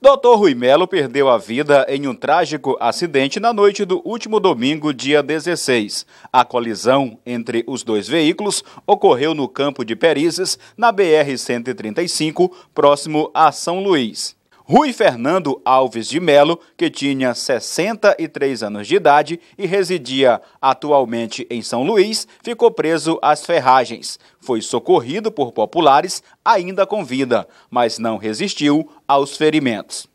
Dr. Rui Melo perdeu a vida em um trágico acidente na noite do último domingo, dia 16. A colisão entre os dois veículos ocorreu no campo de Perizes, na BR-135, próximo a São Luís. Rui Fernando Alves de Melo, que tinha 63 anos de idade e residia atualmente em São Luís, ficou preso às ferragens. Foi socorrido por populares, ainda com vida, mas não resistiu aos ferimentos.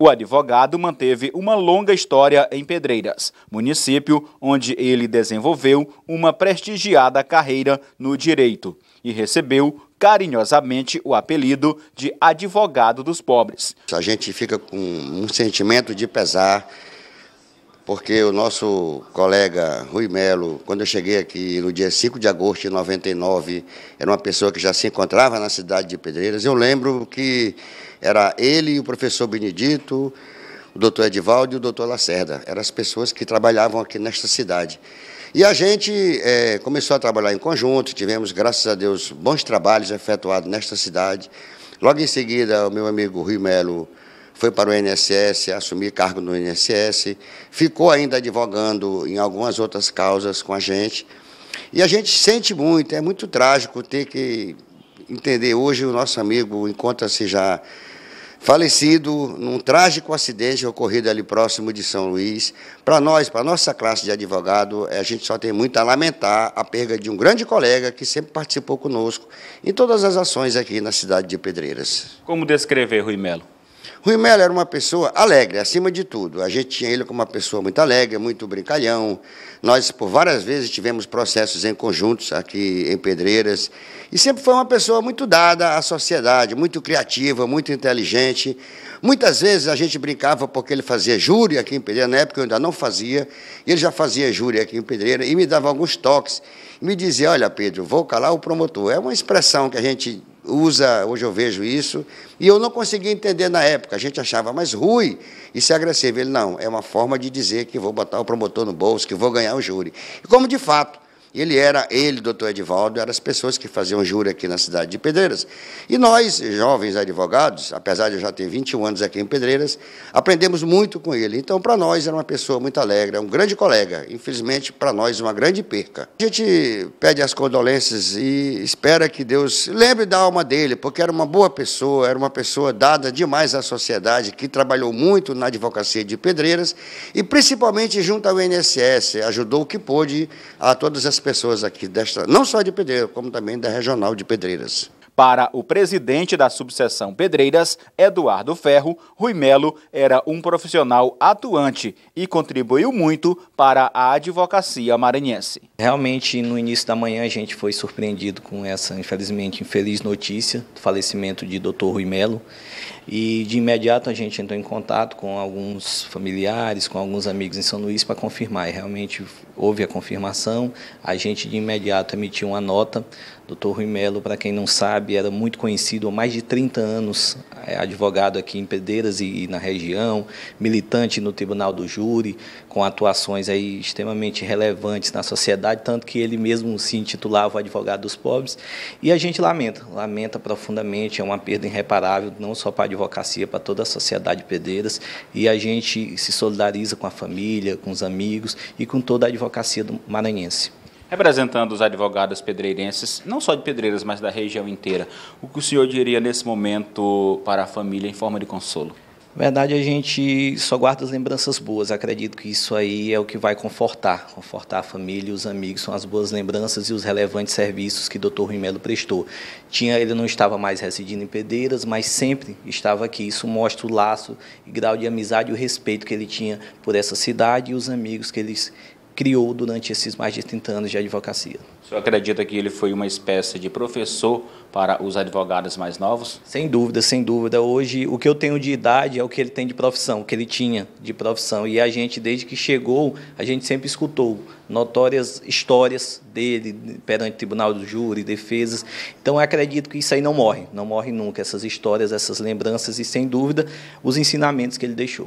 O advogado manteve uma longa história em Pedreiras, município onde ele desenvolveu uma prestigiada carreira no direito e recebeu carinhosamente o apelido de advogado dos pobres. A gente fica com um sentimento de pesar, porque o nosso colega Rui Melo, quando eu cheguei aqui no dia 5 de agosto de 99, era uma pessoa que já se encontrava na cidade de Pedreiras. Eu lembro que era ele, o professor Benedito, o doutor Edivaldo e o doutor Lacerda. Eram as pessoas que trabalhavam aqui nesta cidade. E a gente é, começou a trabalhar em conjunto, tivemos, graças a Deus, bons trabalhos efetuados nesta cidade. Logo em seguida, o meu amigo Rui Melo foi para o INSS, assumir cargo no INSS, ficou ainda advogando em algumas outras causas com a gente. E a gente sente muito, é muito trágico ter que entender. Hoje o nosso amigo encontra-se já falecido num trágico acidente ocorrido ali próximo de São Luís. Para nós, para nossa classe de advogado, a gente só tem muito a lamentar a perda de um grande colega que sempre participou conosco em todas as ações aqui na cidade de Pedreiras. Como descrever Rui Melo? Rui Melo era uma pessoa alegre, acima de tudo. A gente tinha ele como uma pessoa muito alegre, muito brincalhão. Nós, por várias vezes, tivemos processos em conjuntos aqui em Pedreiras. E sempre foi uma pessoa muito dada à sociedade, muito criativa, muito inteligente. Muitas vezes a gente brincava porque ele fazia júri aqui em Pedreira. Na época eu ainda não fazia, ele já fazia júri aqui em Pedreira e me dava alguns toques. Me dizia: Olha, Pedro, vou calar o promotor. É uma expressão que a gente usa, hoje eu vejo isso, e eu não conseguia entender na época, a gente achava, mas Rui, isso é agressivo. Ele, não, é uma forma de dizer que vou botar o promotor no bolso, que vou ganhar o júri. E como de fato, ele era, ele, doutor Edivaldo, eram as pessoas que faziam júri aqui na cidade de Pedreiras. E nós, jovens advogados, apesar de eu já ter 21 anos aqui em Pedreiras, aprendemos muito com ele. Então, para nós, era uma pessoa muito alegre, é um grande colega. Infelizmente, para nós, uma grande perca. A gente pede as condolências e espera que Deus lembre da alma dele, porque era uma boa pessoa, era uma pessoa dada demais à sociedade, que trabalhou muito na advocacia de Pedreiras e, principalmente, junto ao INSS, ajudou o que pôde a todas as pessoas pessoas aqui, desta, não só de pedreiro como também da regional de Pedreiras. Para o presidente da subseção Pedreiras, Eduardo Ferro, Rui Melo era um profissional atuante e contribuiu muito para a advocacia maranhense. Realmente, no início da manhã, a gente foi surpreendido com essa, infelizmente, infeliz notícia do falecimento de Dr. Rui Melo. E de imediato a gente entrou em contato com alguns familiares, com alguns amigos em São Luís para confirmar. E realmente houve a confirmação. A gente de imediato emitiu uma nota, Dr. Rui Melo, para quem não sabe, era muito conhecido há mais de 30 anos, é, advogado aqui em Pedeiras e, e na região, militante no Tribunal do Júri, com atuações aí extremamente relevantes na sociedade, tanto que ele mesmo se intitulava advogado dos pobres. E a gente lamenta, lamenta profundamente, é uma perda irreparável, não só para a advocacia, para toda a sociedade de Pedeiras. E a gente se solidariza com a família, com os amigos e com toda a advocacia do maranhense representando os advogados pedreirenses, não só de Pedreiras, mas da região inteira. O que o senhor diria nesse momento para a família em forma de consolo? Na verdade, a gente só guarda as lembranças boas. Acredito que isso aí é o que vai confortar, confortar a família, os amigos, são as boas lembranças e os relevantes serviços que o Dr. Rui prestou. Tinha, ele não estava mais residindo em Pedreiras, mas sempre estava aqui. Isso mostra o laço e grau de amizade e o respeito que ele tinha por essa cidade e os amigos que ele criou durante esses mais de 30 anos de advocacia. O senhor acredita que ele foi uma espécie de professor para os advogados mais novos? Sem dúvida, sem dúvida. Hoje, o que eu tenho de idade é o que ele tem de profissão, o que ele tinha de profissão. E a gente, desde que chegou, a gente sempre escutou notórias histórias dele perante o tribunal do júri, defesas. Então, eu acredito que isso aí não morre, não morre nunca, essas histórias, essas lembranças e, sem dúvida, os ensinamentos que ele deixou.